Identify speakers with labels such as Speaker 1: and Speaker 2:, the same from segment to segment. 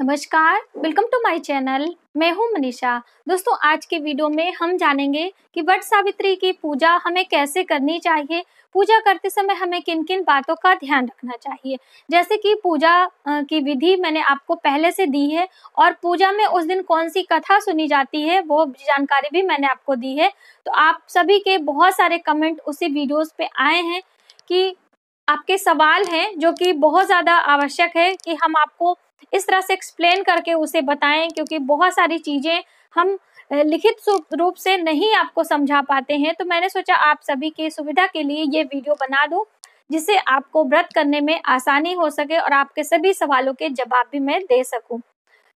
Speaker 1: नमस्कार welcome to my channel मैं हूं मनीषा दोस्तों आज के वीडियो में हम जानेंगे कि वट सावित्री की पूजा हमें कैसे करनी चाहिए पूजा करते समय हमें किन किन बातों का ध्यान रखना चाहिए जैसे कि पूजा की विधि मैंने आपको पहले से दी है और पूजा में उस दिन कौन सी कथा सुनी जाती है वो जानकारी भी मैंने आपको दी है तो आप सभी के बहुत सारे कमेंट उसी वीडियोज पे आए हैं कि आपके सवाल हैं जो कि बहुत ज़्यादा आवश्यक है कि हम आपको इस तरह से एक्सप्लेन करके उसे बताएं क्योंकि बहुत सारी चीज़ें हम लिखित रूप से नहीं आपको समझा पाते हैं तो मैंने सोचा आप सभी की सुविधा के लिए ये वीडियो बना दूँ जिससे आपको व्रत करने में आसानी हो सके और आपके सभी सवालों के जवाब भी मैं दे सकूं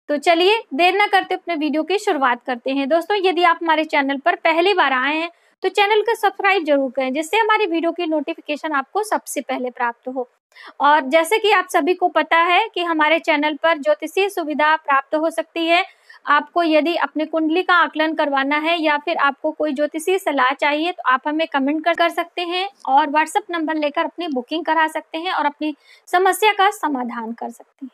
Speaker 1: तो चलिए देर ना करते अपने वीडियो की शुरुआत करते हैं दोस्तों यदि आप हमारे चैनल पर पहली बार आए हैं तो चैनल को सब्सक्राइब जरूर करें जिससे हमारी वीडियो की नोटिफिकेशन आपको सबसे पहले प्राप्त हो और जैसे कि आप सभी को पता है कि हमारे चैनल पर ज्योतिषीय सुविधा प्राप्त हो सकती है आपको यदि अपने कुंडली का आकलन करवाना है या फिर आपको कोई ज्योतिषीय सलाह चाहिए तो आप हमें कमेंट कर कर सकते हैं और व्हाट्सएप नंबर लेकर अपनी बुकिंग करा सकते हैं और अपनी समस्या का समाधान कर सकते हैं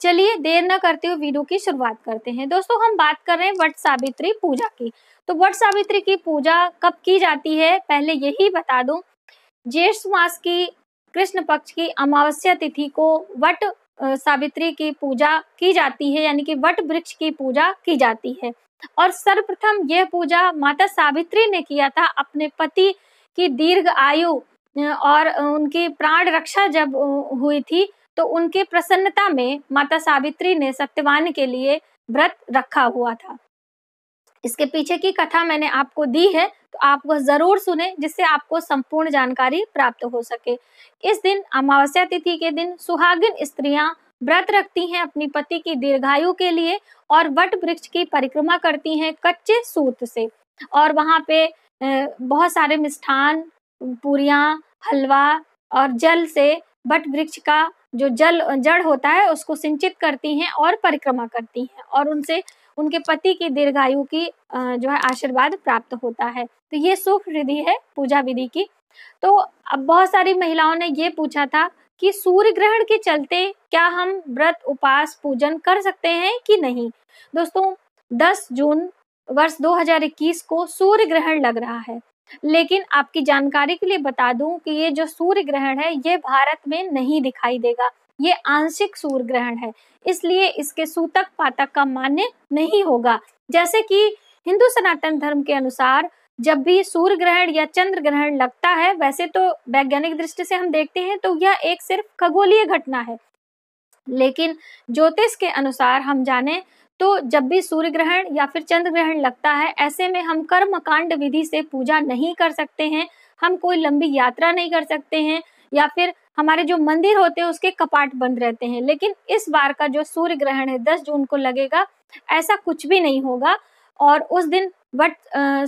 Speaker 1: चलिए देर न करते हुए वीडियो की शुरुआत करते हैं दोस्तों हम बात कर रहे हैं वट सावित्री पूजा की तो वट सावित्री की पूजा कब की जाती है पहले यही बता दू ज्येष्ठ मास की कृष्ण पक्ष की अमावस्या तिथि को वट सावित्री की पूजा की जाती है यानी कि वट वृक्ष की पूजा की जाती है और सर्वप्रथम यह पूजा माता सावित्री ने किया था अपने पति की दीर्घ आयु और उनकी प्राण रक्षा जब हुई थी तो उनकी प्रसन्नता में माता सावित्री ने सत्यवान के लिए व्रत रखा हुआ था इसके पीछे की कथा मैंने आपको दी है तो आप वह जरूर सुने जिससे आपको संपूर्ण जानकारी प्राप्त हो सके इस दिन अमावस्या तिथि के दिन सुहागिन स्त्रियां व्रत रखती हैं अपनी पति की दीर्घायु के लिए और वट वृक्ष की परिक्रमा करती हैं कच्चे सूत से और वहां पे बहुत सारे मिष्ठान पूरिया हलवा और जल से वट वृक्ष का जो जल जड़ होता है उसको सिंचित करती हैं और परिक्रमा करती हैं और उनसे उनके पति की दीर्घायु की जो है आशीर्वाद प्राप्त होता है तो ये सुख विधि है पूजा विधि की तो अब बहुत सारी महिलाओं ने ये पूछा था कि सूर्य ग्रहण के चलते क्या हम व्रत उपास पूजन कर सकते हैं कि नहीं दोस्तों 10 जून वर्ष 2021 को सूर्य ग्रहण लग रहा है लेकिन आपकी जानकारी के लिए बता दूं कि ये जो सूर्य ग्रहण है ये भारत में नहीं दिखाई देगा ये आंशिक सूर्य ग्रहण है इसलिए इसके सूतक पातक का मान्य नहीं होगा जैसे कि हिंदू सनातन धर्म के अनुसार जब भी सूर्य ग्रहण या चंद्र ग्रहण लगता है वैसे तो वैज्ञानिक दृष्टि से हम देखते हैं तो यह एक सिर्फ खगोलीय घटना है लेकिन ज्योतिष के अनुसार हम जाने तो जब भी सूर्य ग्रहण या फिर चंद्र ग्रहण लगता है ऐसे में हम कर्म कांड विधि से पूजा नहीं कर सकते हैं हम कोई लंबी यात्रा नहीं कर सकते हैं या फिर हमारे जो मंदिर होते हैं उसके कपाट बंद रहते हैं लेकिन इस बार का जो सूर्य ग्रहण है दस जून को लगेगा ऐसा कुछ भी नहीं होगा और उस दिन वट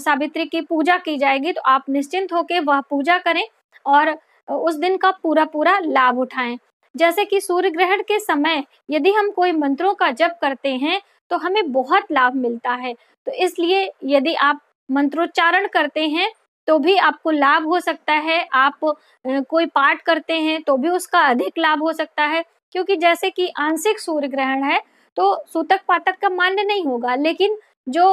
Speaker 1: सावित्री की पूजा की जाएगी तो आप निश्चिंत होकर वह पूजा करें और उस दिन का पूरा पूरा लाभ उठाएं जैसे कि सूर्य ग्रहण के समय यदि हम कोई मंत्रों का जप करते हैं तो हमें बहुत लाभ मिलता है तो इसलिए यदि आप मंत्रोच्चारण करते हैं तो भी आपको लाभ हो सकता है आप कोई पाठ करते हैं तो भी उसका अधिक लाभ हो सकता है क्योंकि जैसे कि आंशिक सूर्य ग्रहण है तो सूतक पातक का मान्य नहीं होगा लेकिन जो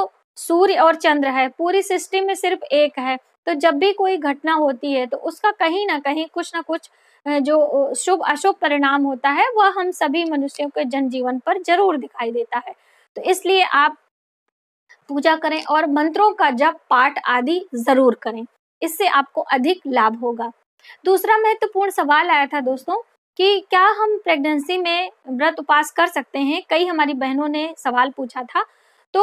Speaker 1: सूर्य और चंद्र है पूरी सिस्टम में सिर्फ एक है तो जब भी कोई घटना होती है तो उसका कहीं ना कहीं कुछ ना कुछ जो शुभ अशुभ परिणाम होता है वह हम सभी मनुष्यों के जनजीवन पर जरूर दिखाई देता है तो इसलिए आप पूजा करें और मंत्रों का जप पाठ आदि जरूर करें इससे आपको अधिक लाभ होगा दूसरा महत्वपूर्ण सवाल आया था दोस्तों कि क्या हम प्रेगनेंसी में व्रत उपास कर सकते हैं कई हमारी बहनों ने सवाल पूछा था तो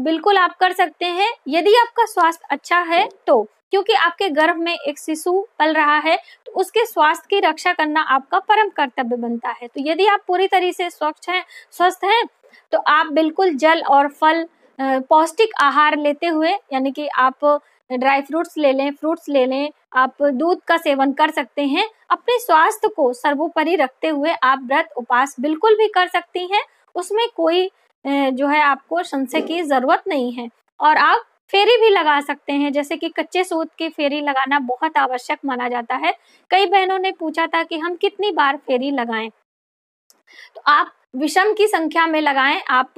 Speaker 1: बिल्कुल आप कर सकते हैं यदि आपका स्वास्थ्य अच्छा है तो क्योंकि आपके गर्भ में एक शिशु पल रहा है तो उसके स्वास्थ्य की रक्षा करना आपका परम कर्तव्य बनता है तो यदि आप पूरी तरह से स्वच्छ हैं स्वस्थ हैं तो आप बिल्कुल जल और फल पौष्टिक आहार लेते हुए यानी कि आप ड्राई फ्रूट्स ले लें फ्रूट्स ले लें आप दूध का सेवन कर सकते हैं अपने स्वास्थ्य को सर्वोपरि रखते हुए आप व्रत उपास बिल्कुल भी कर सकती हैं उसमें कोई जो है आपको संशय की जरूरत नहीं है और आप फेरी भी लगा सकते हैं जैसे कि कच्चे सूत की फेरी लगाना बहुत आवश्यक माना जाता है कई बहनों ने पूछा था कि हम कितनी बार फेरी लगाएं तो आप विषम की संख्या में लगाएं आप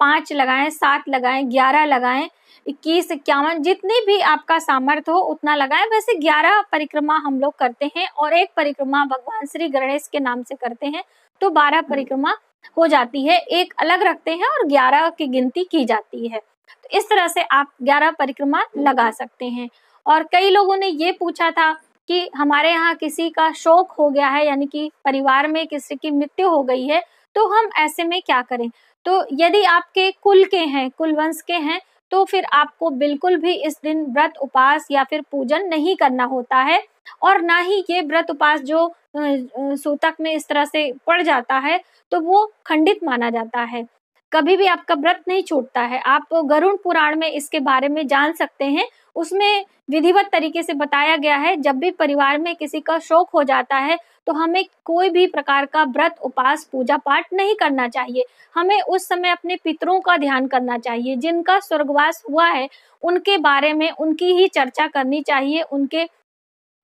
Speaker 1: पाँच लगाएं सात लगाएं ग्यारह लगाएं इक्कीस इक्यावन जितनी भी आपका सामर्थ्य हो उतना लगाएं वैसे ग्यारह परिक्रमा हम लोग करते हैं और एक परिक्रमा भगवान श्री गणेश के नाम से करते हैं तो बारह हम्म। परिक्रमा हो जाती है एक अलग रखते हैं और ग्यारह की गिनती की जाती है तो इस तरह से आप ग्यारह परिक्रमा लगा सकते हैं और कई लोगों ने ये पूछा था कि हमारे यहाँ किसी का शोक हो गया है यानी कि परिवार में किसी की मृत्यु हो गई है तो हम ऐसे में क्या करें तो यदि आपके कुल के हैं कुल वंश के हैं तो फिर आपको बिल्कुल भी इस दिन व्रत उपास या फिर पूजन नहीं करना होता है और ना ही ये व्रत उपास जो सूतक में इस तरह से पड़ जाता है तो वो खंडित माना जाता है कभी भी आपका व्रत नहीं छूटता है आप गरुण पुराण में इसके बारे में जान सकते हैं उसमें विधिवत तरीके से बताया गया है जब भी परिवार में किसी का शोक हो जाता है तो हमें कोई भी प्रकार का व्रत उपास पूजा पाठ नहीं करना चाहिए हमें उस समय अपने पितरों का ध्यान करना चाहिए जिनका स्वर्गवास हुआ है उनके बारे में उनकी ही चर्चा करनी चाहिए उनके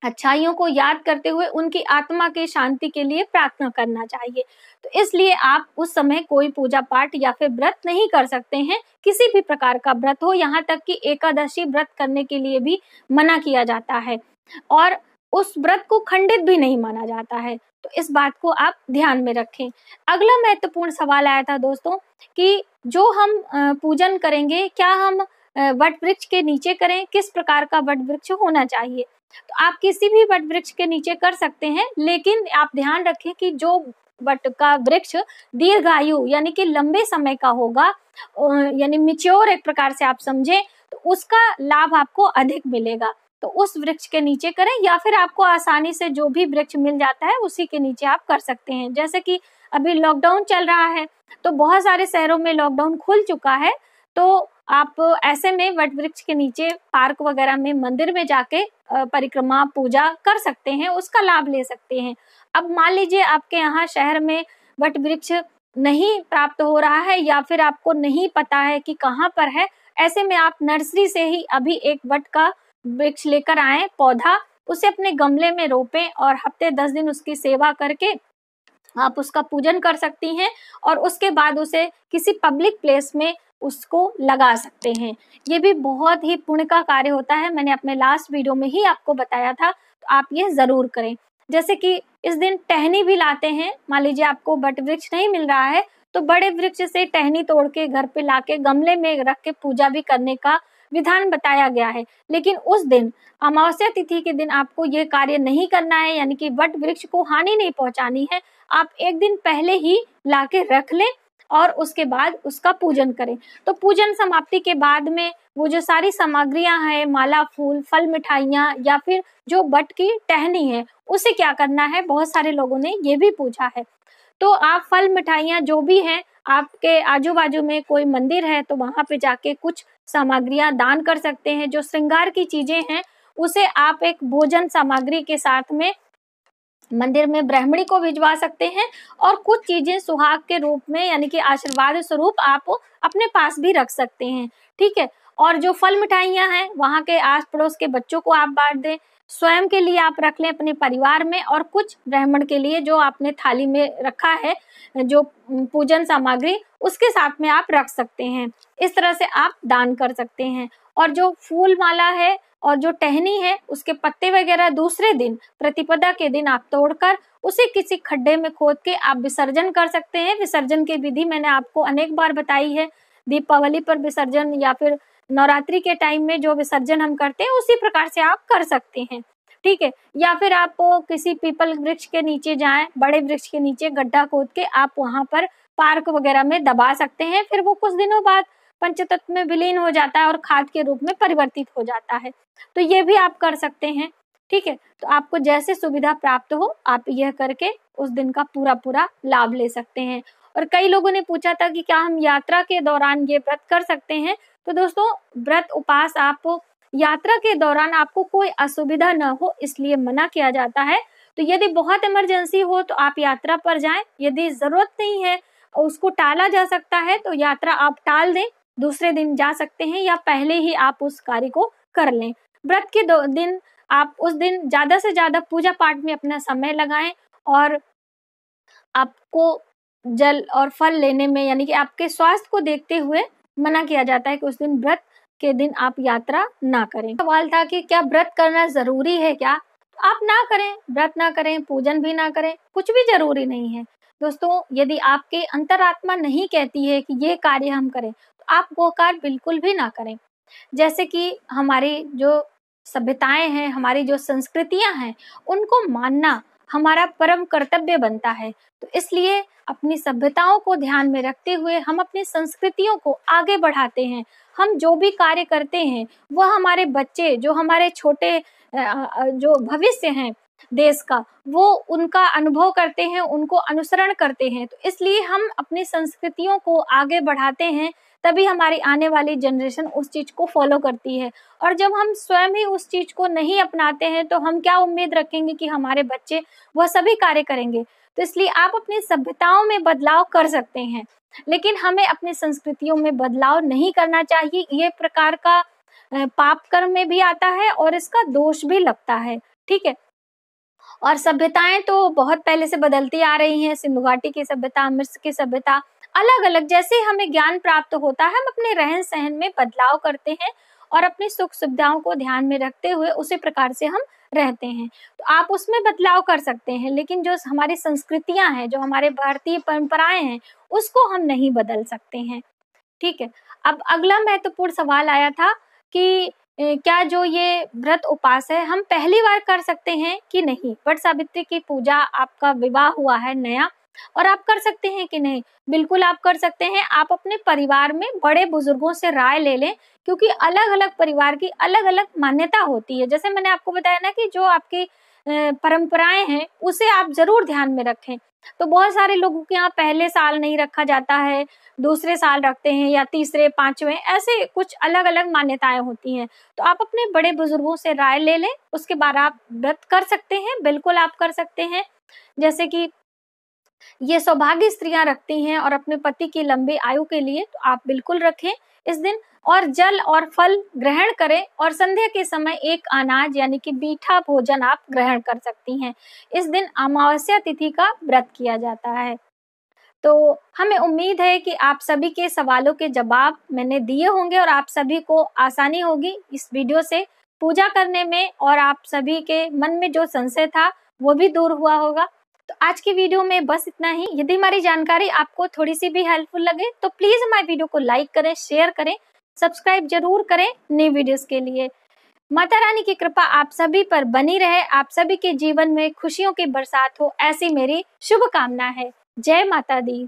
Speaker 1: अच्छाइयों को याद करते हुए उनकी आत्मा के शांति के लिए प्रार्थना करना चाहिए तो इसलिए आप उस समय कोई पूजा पाठ या फिर व्रत नहीं कर सकते हैं किसी भी प्रकार का व्रत हो यहाँ तक कि एकादशी व्रत करने के लिए भी मना किया जाता है और उस व्रत को खंडित भी नहीं माना जाता है तो इस बात को आप ध्यान में रखें अगला महत्वपूर्ण सवाल आया था दोस्तों कि जो हम पूजन करेंगे क्या हम वट वृक्ष के नीचे करें किस प्रकार का वट वृक्ष होना चाहिए तो आप किसी भी वट वृक्ष के नीचे कर सकते हैं लेकिन आप ध्यान रखें कि जो वट का वृक्ष दीर्घायु यानी कि लंबे समय का होगा यानी मिच्योर एक प्रकार से आप समझें तो उसका लाभ आपको अधिक मिलेगा तो उस वृक्ष के नीचे करें या फिर आपको आसानी से जो भी वृक्ष मिल जाता है उसी के नीचे आप कर सकते हैं जैसे कि अभी लॉकडाउन चल रहा है तो बहुत सारे शहरों में लॉकडाउन खुल चुका है तो आप ऐसे में वट वृक्ष के नीचे पार्क वगैरह में मंदिर में जाके परिक्रमा पूजा कर सकते हैं उसका लाभ ले सकते हैं अब मान लीजिए आपके यहाँ शहर में वट वृक्ष नहीं प्राप्त हो रहा है या फिर आपको नहीं पता है कि कहाँ पर है ऐसे में आप नर्सरी से ही अभी एक वट का वृक्ष लेकर आए पौधा उसे अपने गमले में रोपें और हफ्ते दस दिन उसकी सेवा करके आप उसका पूजन कर सकती हैं और उसके बाद उसे किसी पब्लिक प्लेस में उसको लगा सकते हैं ये भी बहुत ही पुण्य का कार्य होता है मैंने अपने लास्ट वीडियो में ही आपको बताया था तो आप ये ज़रूर करें जैसे कि इस दिन टहनी भी लाते हैं मान लीजिए आपको बट वृक्ष नहीं मिल रहा है तो बड़े वृक्ष से टहनी तोड़ के घर पे लाके गमले में रख के पूजा भी करने का विधान बताया गया है लेकिन उस दिन अमावस्या तिथि के दिन आपको ये कार्य नहीं करना है यानी कि वट वृक्ष को हानि नहीं पहुंचानी है आप एक दिन पहले ही लाके रख लें और उसके बाद उसका पूजन करें तो पूजन समाप्ति के बाद में वो जो सारी सामग्रियां हैं माला फूल फल मिठाइयाँ या फिर जो बट की टहनी है उसे क्या करना है बहुत सारे लोगों ने ये भी पूछा है तो आप फल मिठाइयाँ जो भी हैं आपके आजू बाजू में कोई मंदिर है तो वहां पे जाके कुछ सामग्रियां दान कर सकते हैं जो श्रृंगार की चीजें हैं उसे आप एक भोजन सामग्री के साथ में मंदिर में ब्राह्मणी को भिजवा सकते हैं और कुछ चीजें सुहाग के रूप में यानी कि आशीर्वाद स्वरूप आप अपने पास भी रख सकते हैं ठीक है और जो फल मिठाइयाँ हैं वहाँ के आस पड़ोस के बच्चों को आप बांट दें स्वयं के लिए आप रख लें अपने परिवार में और कुछ ब्राह्मण के लिए जो आपने थाली में रखा है जो पूजन सामग्री उसके साथ में आप रख सकते हैं इस तरह से आप दान कर सकते हैं और जो फूल माला है और जो टहनी है उसके पत्ते वगैरह दूसरे दिन प्रतिपदा के दिन आप तोड़कर उसे किसी खड्डे में खोद के आप विसर्जन कर सकते हैं विसर्जन की विधि मैंने आपको अनेक बार बताई है दीपावली पर विसर्जन या फिर नवरात्रि के टाइम में जो विसर्जन हम करते हैं उसी प्रकार से आप कर सकते हैं ठीक है या फिर आप किसी पीपल वृक्ष के नीचे जाएं बड़े वृक्ष के नीचे गड्ढा खोद के आप वहां पर पार्क वगैरह में दबा सकते हैं फिर वो कुछ दिनों बाद पंचतत्व में विलीन हो जाता है और खाद के रूप में परिवर्तित हो जाता है तो ये भी आप कर सकते हैं ठीक है तो आपको जैसे सुविधा प्राप्त हो आप यह करके उस दिन का पूरा पूरा लाभ ले सकते हैं और कई लोगों ने पूछा था कि क्या हम यात्रा के दौरान ये व्रत कर सकते हैं तो दोस्तों व्रत उपास आप यात्रा के दौरान आपको कोई असुविधा न हो इसलिए मना किया जाता है तो यदि बहुत इमरजेंसी हो तो आप यात्रा पर जाएं यदि जरूरत नहीं है उसको टाला जा सकता है तो यात्रा आप टाल दें दूसरे दिन जा सकते हैं या पहले ही आप उस कार्य को कर लें व्रत के दो दिन आप उस दिन ज़्यादा से ज़्यादा पूजा पाठ में अपना समय लगाएं और आपको जल और फल लेने में यानी कि आपके स्वास्थ्य को देखते हुए मना किया जाता है कि उस दिन व्रत के दिन आप यात्रा ना करें सवाल था कि क्या व्रत करना ज़रूरी है क्या आप ना करें व्रत ना करें पूजन भी ना करें कुछ भी जरूरी नहीं है दोस्तों यदि आपके अंतरात्मा नहीं कहती है कि ये कार्य हम करें तो आप वो कार्य बिल्कुल भी ना करें जैसे कि हमारी जो सभ्यताएं हैं हमारी जो संस्कृतियां हैं उनको मानना हमारा परम कर्तव्य बनता है तो इसलिए अपनी सभ्यताओं को ध्यान में रखते हुए हम अपनी संस्कृतियों को आगे बढ़ाते हैं हम जो भी कार्य करते हैं वह हमारे बच्चे जो हमारे छोटे जो भविष्य हैं देश का वो उनका अनुभव करते हैं उनको अनुसरण करते हैं तो इसलिए हम अपनी संस्कृतियों को आगे बढ़ाते हैं तभी हमारी आने वाली जनरेशन उस चीज़ को फॉलो करती है और जब हम स्वयं ही उस चीज़ को नहीं अपनाते हैं तो हम क्या उम्मीद रखेंगे कि हमारे बच्चे वह सभी कार्य करेंगे तो इसलिए आप अपनी सभ्यताओं में बदलाव कर सकते हैं लेकिन हमें अपनी संस्कृतियों में बदलाव नहीं करना चाहिए ये प्रकार का पाप कर्म में भी आता है और इसका दोष भी लगता है ठीक है और सभ्यताएं तो बहुत पहले से बदलती आ रही हैं सिंधु घाटी की सभ्यता मिस्र की सभ्यता अलग अलग जैसे हमें ज्ञान प्राप्त होता है हम अपने रहन सहन में बदलाव करते हैं और अपनी सुख सुविधाओं को ध्यान में रखते हुए उसी प्रकार से हम रहते हैं तो आप उसमें बदलाव कर सकते हैं लेकिन जो हमारी संस्कृतियां हैं जो हमारे भारतीय परंपराएं हैं उसको हम नहीं बदल सकते हैं ठीक है अब अगला महत्वपूर्ण सवाल आया था कि क्या जो ये व्रत उपास है हम पहली बार कर सकते हैं कि नहीं बट सावित्री की पूजा आपका विवाह हुआ है नया और आप कर सकते हैं कि नहीं बिल्कुल आप कर सकते हैं आप अपने परिवार में बड़े बुजुर्गों से राय ले लें क्योंकि अलग अलग परिवार की अलग अलग मान्यता होती है जैसे मैंने आपको बताया ना कि जो आपकी परंपराएं हैं उसे आप जरूर ध्यान में रखें तो बहुत सारे लोगों के यहाँ पहले साल नहीं रखा जाता है दूसरे साल रखते हैं या तीसरे पांचवें ऐसे कुछ अलग अलग मान्यताएं होती हैं तो आप अपने बड़े बुजुर्गों से राय ले लें उसके बाद आप व्रत कर सकते हैं बिल्कुल आप कर सकते हैं जैसे कि ये सौभाग्य स्त्रियां रखती हैं और अपने पति की लंबी आयु के लिए तो आप बिल्कुल रखें इस दिन और जल और फल ग्रहण करें और संध्या के समय एक अनाज यानी कि बीठा भोजन आप ग्रहण कर सकती हैं इस दिन अमावस्या तिथि का व्रत किया जाता है तो हमें उम्मीद है कि आप सभी के सवालों के जवाब मैंने दिए होंगे और आप सभी को आसानी होगी इस वीडियो से पूजा करने में और आप सभी के मन में जो संशय था वो भी दूर हुआ होगा तो आज की वीडियो में बस इतना ही यदि हमारी जानकारी आपको थोड़ी सी भी हेल्पफुल लगे तो प्लीज हमारी वीडियो को लाइक करें शेयर करें सब्सक्राइब जरूर करें नई वीडियोस के लिए माता रानी की कृपा आप सभी पर बनी रहे आप सभी के जीवन में खुशियों की बरसात हो ऐसी मेरी शुभकामना है जय माता दी